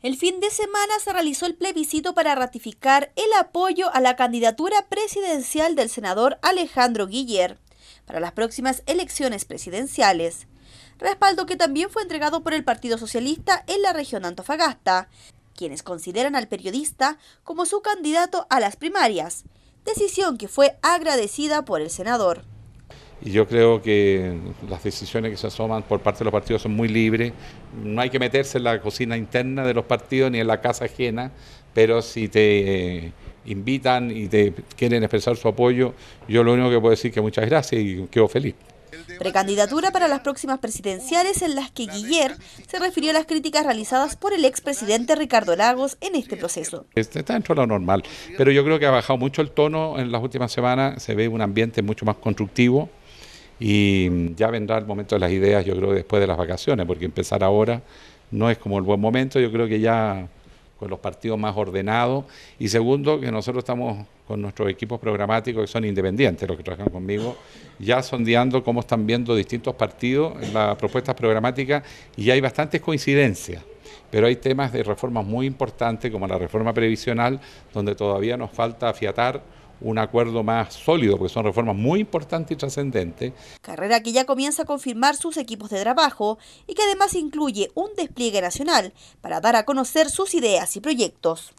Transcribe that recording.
El fin de semana se realizó el plebiscito para ratificar el apoyo a la candidatura presidencial del senador Alejandro Guiller para las próximas elecciones presidenciales. Respaldo que también fue entregado por el Partido Socialista en la región Antofagasta, quienes consideran al periodista como su candidato a las primarias, decisión que fue agradecida por el senador y yo creo que las decisiones que se asoman por parte de los partidos son muy libres. No hay que meterse en la cocina interna de los partidos ni en la casa ajena, pero si te eh, invitan y te quieren expresar su apoyo, yo lo único que puedo decir es que muchas gracias y quedo feliz. Precandidatura para las próximas presidenciales en las que Guiller se refirió a las críticas realizadas por el expresidente Ricardo Lagos en este proceso. Este está dentro de lo normal, pero yo creo que ha bajado mucho el tono en las últimas semanas, se ve un ambiente mucho más constructivo. Y ya vendrá el momento de las ideas, yo creo, después de las vacaciones, porque empezar ahora no es como el buen momento, yo creo que ya con los partidos más ordenados. Y segundo, que nosotros estamos con nuestros equipos programáticos que son independientes, los que trabajan conmigo, ya sondeando cómo están viendo distintos partidos en las propuestas programáticas y hay bastantes coincidencias. Pero hay temas de reformas muy importantes, como la reforma previsional, donde todavía nos falta afiatar un acuerdo más sólido, porque son reformas muy importantes y trascendentes. Carrera que ya comienza a confirmar sus equipos de trabajo y que además incluye un despliegue nacional para dar a conocer sus ideas y proyectos.